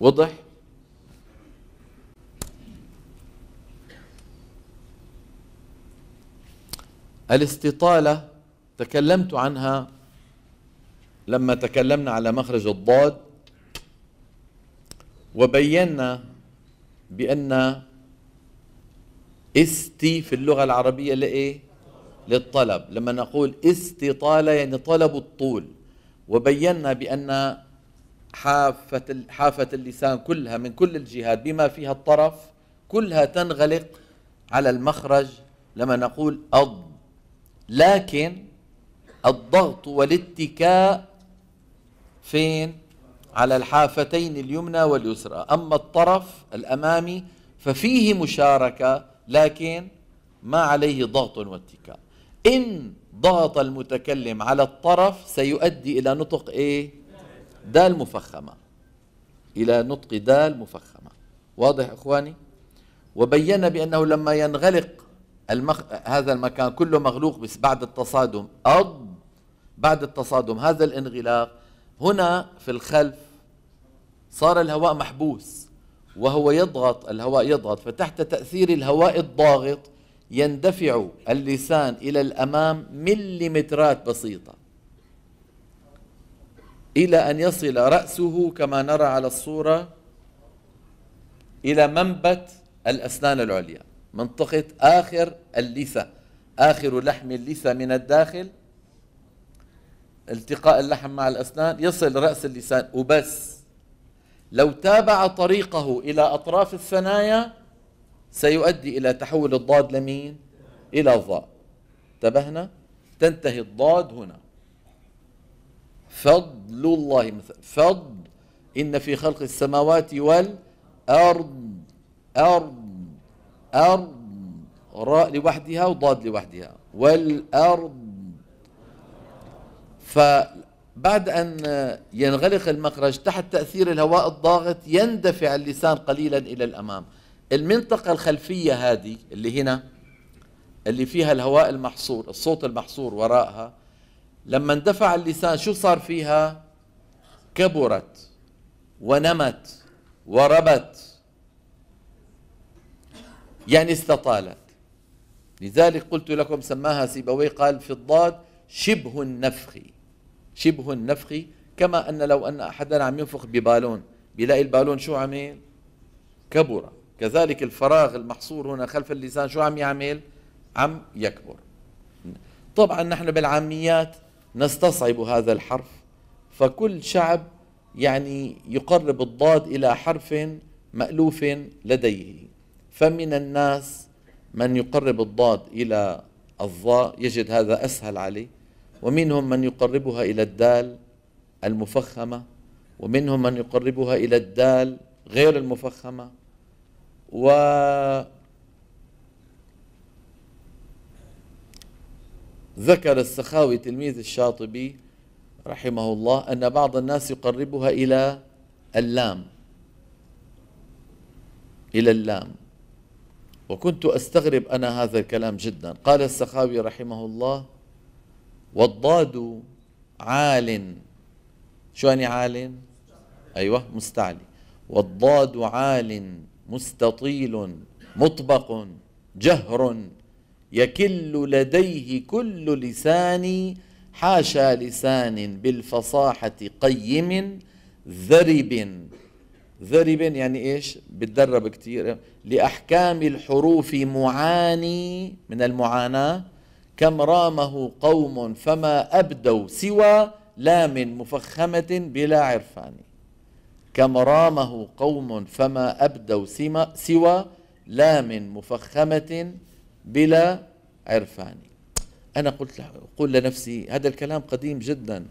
وضح الاستطالة تكلمت عنها لما تكلمنا على مخرج الضاد وبينا بأن استي في اللغة العربية لإيه؟ للطلب لما نقول استطالة يعني طلب الطول وبينا بأن حافة, حافة اللسان كلها من كل الجهات بما فيها الطرف كلها تنغلق على المخرج لما نقول أض لكن الضغط والاتكاء فين على الحافتين اليمنى واليسرى أما الطرف الأمامي ففيه مشاركة لكن ما عليه ضغط واتكاء إن ضغط المتكلم على الطرف سيؤدي إلى نطق إيه دال مفخمة إلى نطق دال مفخمة واضح إخواني وبينا بأنه لما ينغلق المخ... هذا المكان كله مغلوق بس بعد التصادم أض بعد التصادم هذا الانغلاق هنا في الخلف صار الهواء محبوس وهو يضغط الهواء يضغط فتحت تأثير الهواء الضاغط يندفع اللسان إلى الأمام مليمترات بسيطة إلى أن يصل رأسه كما نرى على الصورة إلى منبت الأسنان العليا منطقة آخر اللثة آخر لحم اللثة من الداخل التقاء اللحم مع الأسنان يصل رأس اللسان وبس لو تابع طريقه إلى أطراف الثنايا سيؤدي إلى تحول الضاد لمين؟ إلى ظاء انتبهنا؟ تنتهي الضاد هنا فضل الله مثلا فضل إن في خلق السماوات والأرض أرض أرض راء لوحدها وضاد لوحدها والأرض فبعد أن ينغلق المخرج تحت تأثير الهواء الضاغط يندفع اللسان قليلا إلى الأمام المنطقة الخلفية هذه اللي هنا اللي فيها الهواء المحصور الصوت المحصور وراءها لما اندفع اللسان شو صار فيها كبرت ونمت وربت يعني استطالت لذلك قلت لكم سماها سيبويه قال في الضاد شبه النفخ شبه النفخ كما أن لو أن أحدنا عم ينفخ ببالون بيلاقي البالون شو عمل كبر كذلك الفراغ المحصور هنا خلف اللسان شو عم يعمل عم يكبر طبعا نحن بالعاميات نستصعب هذا الحرف فكل شعب يعني يقرب الضاد إلى حرف مألوف لديه فمن الناس من يقرب الضاد إلى الظاء يجد هذا أسهل عليه ومنهم من يقربها إلى الدال المفخمة ومنهم من يقربها إلى الدال غير المفخمة و ذكر السخاوي تلميذ الشاطبي رحمه الله أن بعض الناس يقربها إلى اللام إلى اللام وكنت أستغرب أنا هذا الكلام جدا قال السخاوي رحمه الله والضاد عال شو يعني عال أيوة مستعلي والضاد عال مستطيل مطبق جهر يكل لديه كل لسان حاشا لسان بالفصاحة قيم ذرب ذرب يعني ايش بتدرب كثير لأحكام الحروف معاني من المعاناة كم رامه قوم فما أبدوا سوى لام مفخمة بلا عرفان كم رامه قوم فما أبدوا سوى لام مفخمة بلا عرفاني أنا قلت أقول لنفسي هذا الكلام قديم جدا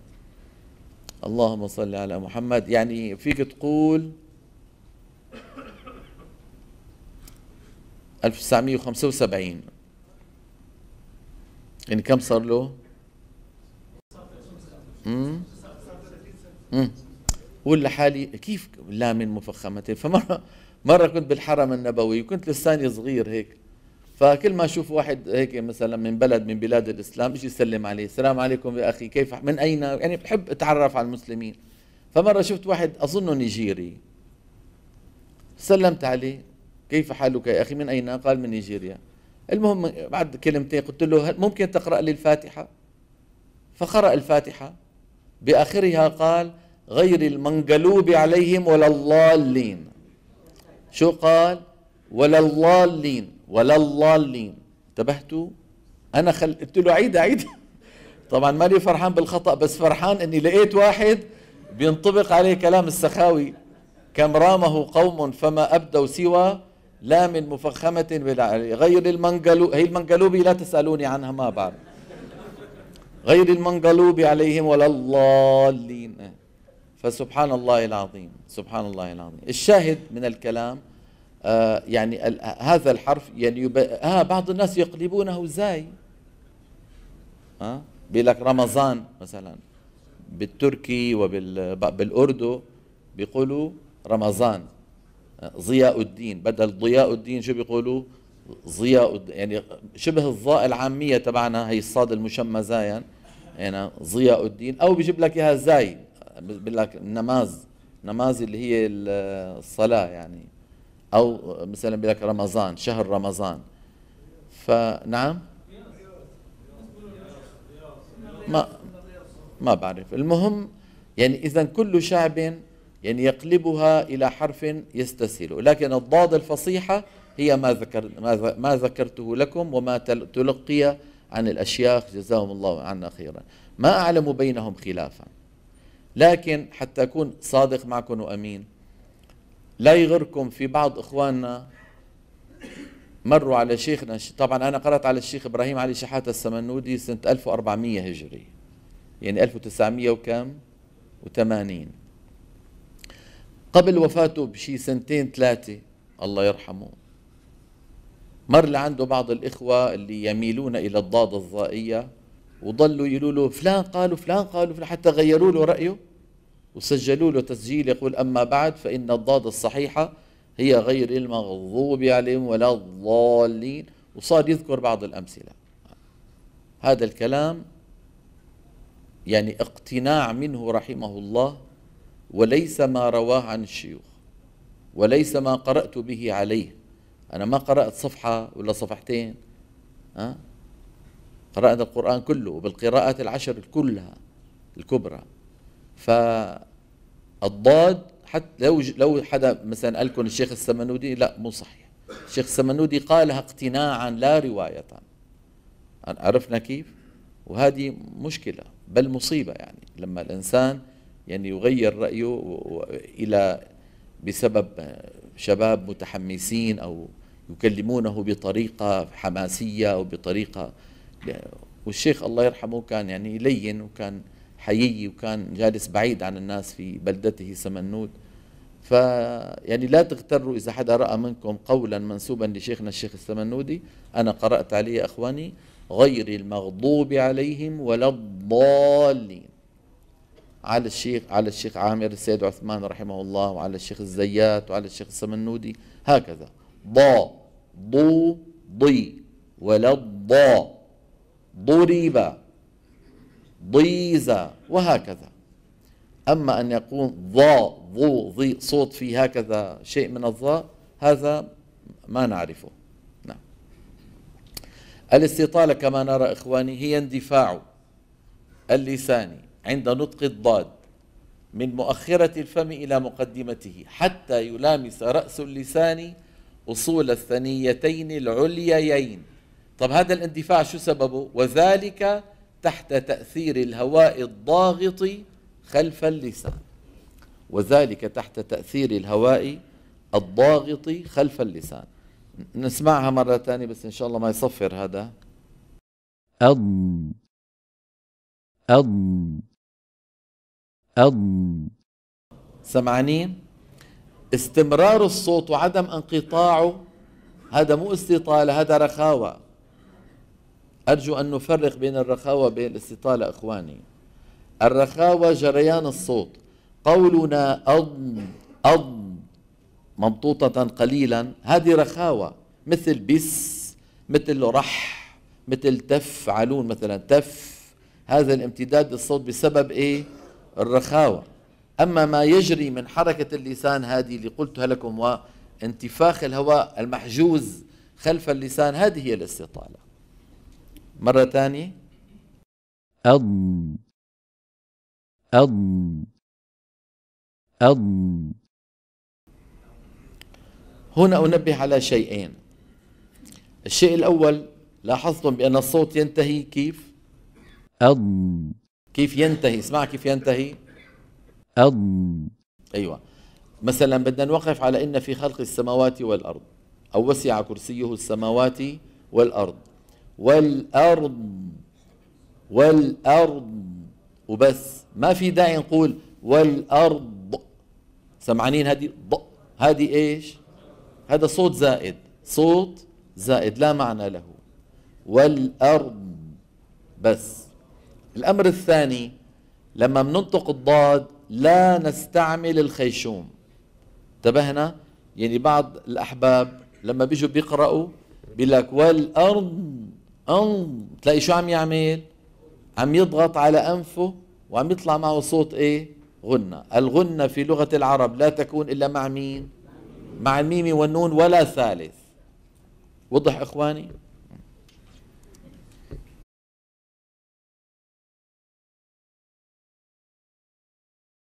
اللهم صل على محمد يعني فيك تقول 1975 يعني كم صار له؟ امم امم ولا لحالي كيف لا من مفخمتين فمره مره كنت بالحرم النبوي وكنت لساني صغير هيك فكل ما اشوف واحد هيك مثلا من بلد من بلاد الاسلام اجي يسلم عليه السلام عليكم يا اخي كيف من اين يعني بحب اتعرف على المسلمين فمره شفت واحد اظنه نيجيري سلمت عليه كيف حالك يا اخي من اين قال من نيجيريا المهم بعد كلمتين قلت له هل ممكن تقرا لي الفاتحه فقرا الفاتحه باخرها قال غير المنقلوب عليهم ولا الضالين شو قال ولا الضالين ولا الضالين انتبهتوا انا خل... قلت له عيد عيد طبعا ماني فرحان بالخطا بس فرحان اني لقيت واحد بينطبق عليه كلام السخاوي كم رامه قوم فما ابدوا سوى لا من مفخمة ولا غير المنقلو هي المنقلوبي لا تسألوني عنها ما بعرف غير المنقلوب عليهم ولا الضالين فسبحان الله العظيم سبحان الله العظيم الشاهد من الكلام آه، يعني هذا الحرف يعني يب... آه بعض الناس يقلبونه زاي آه بيقول لك رمضان مثلا بالتركي وبالأردو وبال... بيقولوا رمضان آه، ضياء الدين بدل ضياء الدين شو بيقولوا ضياء الدين يعني شبه الظاء العامية تبعنا هي الصاد المشمى يعني، زايا يعني ضياء الدين أو بيجيب لك إياها زاي بيقول لك النماز نماز اللي هي الصلاة يعني او مثلا بذاك رمضان شهر رمضان فنعم ما ما بعرف المهم يعني اذا كل شعب يعني يقلبها الى حرف يستسهل لكن الضاد الفصيحه هي ما ذكر ما ذكرته لكم وما تلقي عن الاشياخ جزاهم الله عنا خيرا ما اعلم بينهم خلافا لكن حتى اكون صادق معكم وامين لا يغركم في بعض إخواننا مروا على شيخنا طبعا أنا قرأت على الشيخ إبراهيم علي شحاتة السمنودي سنة 1400 هجري يعني 1900 وكم و80 قبل وفاته بشي سنتين ثلاثة الله يرحمه مر لعنده بعض الإخوة اللي يميلون إلى الضاد الضائية وضلوا يقولوا له فلان قالوا فلان قالوا فلان حتى غيروا له رأيه وسجلوا له تسجيل يقول أما بعد فإن الضاد الصحيحة هي غير المغضوب عليهم ولا الضالين وصار يذكر بعض الأمثلة هذا الكلام يعني اقتناع منه رحمه الله وليس ما رواه عن الشيوخ وليس ما قرأت به عليه أنا ما قرأت صفحة ولا صفحتين أه؟ قرأت القرآن كله وبالقراءات العشر كلها الكبرى ف الضاد حتى لو لو حدا مثلا قال لكم الشيخ السمنودي لا مو صحيح الشيخ السمنودي قالها اقتناعا لا رواية عرفنا كيف وهذه مشكلة بل مصيبة يعني لما الإنسان يعني يغير رأيه إلى بسبب شباب متحمسين أو يكلمونه بطريقة حماسية أو بطريقة والشيخ الله يرحمه كان يعني لين وكان حيي وكان جالس بعيد عن الناس في بلدته سمنود ف يعني لا تغتروا اذا حدا راى منكم قولا منسوبا لشيخنا الشيخ السمنودي انا قرات عليه اخواني غير المغضوب عليهم ولا الضالين على الشيخ على الشيخ عامر السيد عثمان رحمه الله وعلى الشيخ الزيات وعلى الشيخ السمنودي هكذا ضا ضو ضي ولا الضا ضرب ضيزة وهكذا أما أن يكون ضاء ضو ضي صوت فيه هكذا شيء من الضاء هذا ما نعرفه نعم الاستطالة كما نرى إخواني هي اندفاع اللسان عند نطق الضاد من مؤخرة الفم إلى مقدمته حتى يلامس رأس اللسان أصول الثنيتين العليين طب هذا الاندفاع شو سببه وذلك تحت تأثير الهواء الضاغط خلف اللسان وذلك تحت تأثير الهواء الضاغط خلف اللسان نسمعها مرة ثانية بس إن شاء الله ما يصفر هذا أض أض أض سمعانين استمرار الصوت وعدم انقطاعه هذا مو استطالة هذا رخاوة أرجو أن نفرق بين الرخاوة وبين الاستطالة إخواني الرخاوة جريان الصوت قولنا أض أض ممطوطة قليلا هذه رخاوة مثل بس مثل رح مثل تف علون مثلا تف هذا الامتداد للصوت بسبب ايه الرخاوة أما ما يجري من حركة اللسان هذه اللي قلتها لكم وانتفاخ الهواء المحجوز خلف اللسان هذه هي الاستطالة مرة ثانية أض أض أض هنا أنبه على شيئين الشيء الأول لاحظتم بأن الصوت ينتهي كيف أض كيف ينتهي اسمع كيف ينتهي أض أيوة مثلا بدنا نوقف على إن في خلق السماوات والأرض أو وسع كرسيه السماوات والأرض والأرض والأرض وبس ما في داعي نقول والأرض سمعانين هذه ض هذه ايش هذا صوت زائد صوت زائد لا معنى له والأرض بس الأمر الثاني لما بننطق الضاد لا نستعمل الخيشوم انتبهنا يعني بعض الأحباب لما بيجوا بيقرأوا بيقول لك والأرض أم تلاقي شو عم يعمل عم يضغط على أنفه وعم يطلع معه صوت إيه غنة الغنة في لغة العرب لا تكون إلا مع مين مع الميم والنون ولا ثالث وضح إخواني